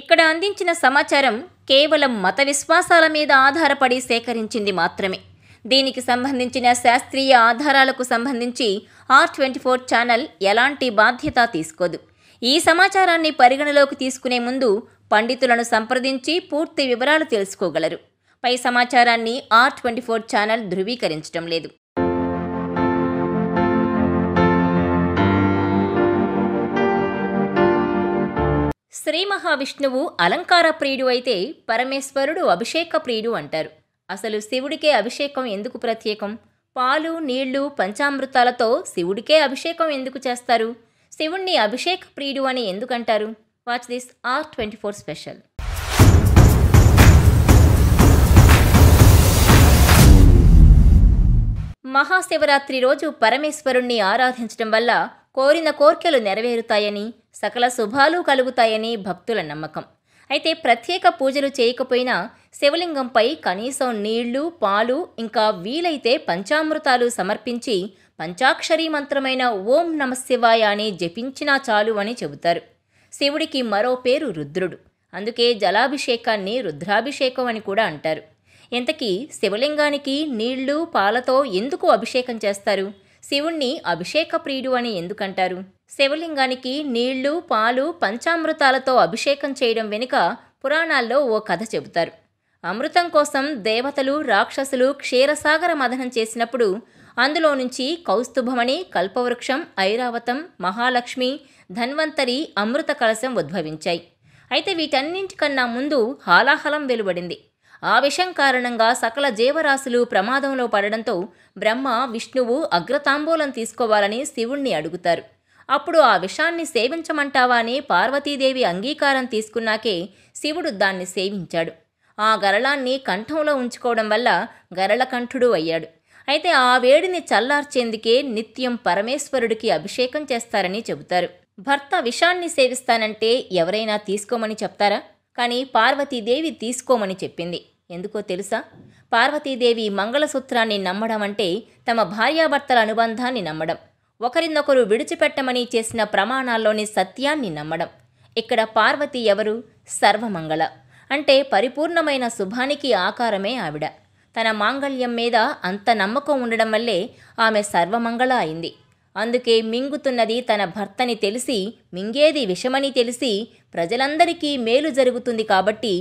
ఇక్కడ అందించిన సమాచారం కేవలం మత విశ్వాసాల మీద ఆధారపడి సేకరించింది మాత్రమే దీనికి సంబంధించిన శాస్త్రీయ ఆధారాలకు సంబంధించి ఆర్ ట్వంటీ ఫోర్ ఛానల్ ఎలాంటి బాధ్యత తీసుకోదు ఈ సమాచారాన్ని పరిగణలోకి తీసుకునే ముందు పండితులను సంప్రదించి పూర్తి వివరాలు తెలుసుకోగలరు పై సమాచారాన్ని ఆర్ ట్వంటీ ఫోర్ ఛానల్ ధృవీకరించడం లేదు శ్రీ మహావిష్ణువు అలంకార ప్రియుడు అయితే పరమేశ్వరుడు అభిషేక ప్రియుడు అంటారు అసలు శివుడికే అభిషేకం ఎందుకు ప్రత్యేకం పాలు నీళ్లు పంచామృతాలతో శివుడికే అభిషేకం ఎందుకు చేస్తారు శివుణ్ణి అభిషేక్ ప్రియుడు అని ఎందుకంటారు watch this R twenty four special Mahashivratri రోజు పరమేశ్వరుణ్ణి ఆరాధించడం వల్ల కోరిన కోర్కెలు నెరవేరుతాయని సకల శుభాలు కలుగుతాయని భక్తుల నమ్మకం అయితే ప్రత్యేక పూజలు చేయకపోయినా శివలింగంపై కనీసం నీళ్లు పాలు ఇంకా వీలైతే పంచామృతాలు సమర్పించి పంచాక్షరీ మంత్రమైన ఓం నమశివాయ అని జపించినా చాలు అని చెబుతారు శివుడికి మరో పేరు రుద్రుడు అందుకే జలాభిషేకాన్ని రుద్రాభిషేకం అని కూడా అంటారు ఇంతకీ శివలింగానికి నీళ్లు పాలతో ఎందుకు అభిషేకం చేస్తారు శివుణ్ణి అభిషేక ప్రియుడు అని ఎందుకంటారు శివలింగానికి నీళ్లు పాలు పంచామృతాలతో అభిషేకం చేయడం వెనుక పురాణాల్లో ఓ కథ చెబుతారు అమృతం కోసం దేవతలు రాక్షసులు క్షీరసాగర మదనం చేసినప్పుడు అందులో నుంచి కౌస్తుభమణి కల్పవృక్షం ఐరావతం మహాలక్ష్మి ధన్వంతరి అమృత కలశం ఉద్భవించాయి అయితే వీటన్నింటికన్నా ముందు హాలాహలం వెలువడింది ఆ విషం కారణంగా సకల జీవరాశులు ప్రమాదంలో పడడంతో బ్రహ్మ విష్ణువు అగ్రతాంబూలం తీసుకోవాలని శివుణ్ణి అడుగుతారు అప్పుడు ఆ విషాన్ని సేవించమంటావా అని పార్వతీదేవి అంగీకారం తీసుకున్నాకే శివుడు దాన్ని సేవించాడు ఆ గరళాన్ని కంఠంలో ఉంచుకోవడం వల్ల గరళకంఠుడు అయ్యాడు అయితే ఆ వేడిని చల్లార్చేందుకే నిత్యం పరమేశ్వరుడికి అభిషేకం చేస్తారని చెబుతారు భర్త విషాన్ని సేవిస్తానంటే ఎవరైనా తీసుకోమని చెప్తారా కానీ పార్వతీదేవి తీసుకోమని చెప్పింది ఎందుకో తెలుసా పార్వతీదేవి మంగళసూత్రాన్ని నమ్మడం అంటే తమ భార్యాభర్తల అనుబంధాన్ని నమ్మడం ఒకరినొకరు విడిచిపెట్టమని చేసిన ప్రమాణాల్లోని సత్యాన్ని నమ్మడం ఇక్కడ పార్వతి ఎవరు సర్వమంగళ అంటే పరిపూర్ణమైన శుభానికి ఆకారమే ఆవిడ తన మాంగళ్యం మీద అంత నమ్మకం ఉండడం వల్లే ఆమె సర్వమంగళ అయింది అందుకే మింగుతున్నది తన భర్తని తెలిసి మింగేది విషమని తెలిసి ప్రజలందరికీ మేలు జరుగుతుంది కాబట్టి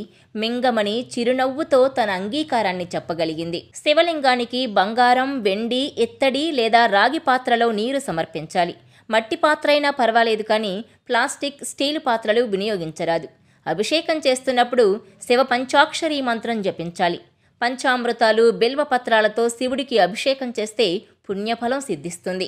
మింగమని చిరునవ్వుతో తన అంగీకారాన్ని చెప్పగలిగింది శివలింగానికి బంగారం వెండి ఇత్తడి లేదా రాగి పాత్రలో నీరు సమర్పించాలి మట్టి పాత్ర అయినా పర్వాలేదు కానీ ప్లాస్టిక్ స్టీల్ పాత్రలు వినియోగించరాదు అభిషేకం చేస్తున్నప్పుడు శివ పంచాక్షరీ మంత్రం జపించాలి పంచామృతాలు బిల్వపత్రాలతో శివుడికి అభిషేకం చేస్తే పుణ్యఫలం సిద్ధిస్తుంది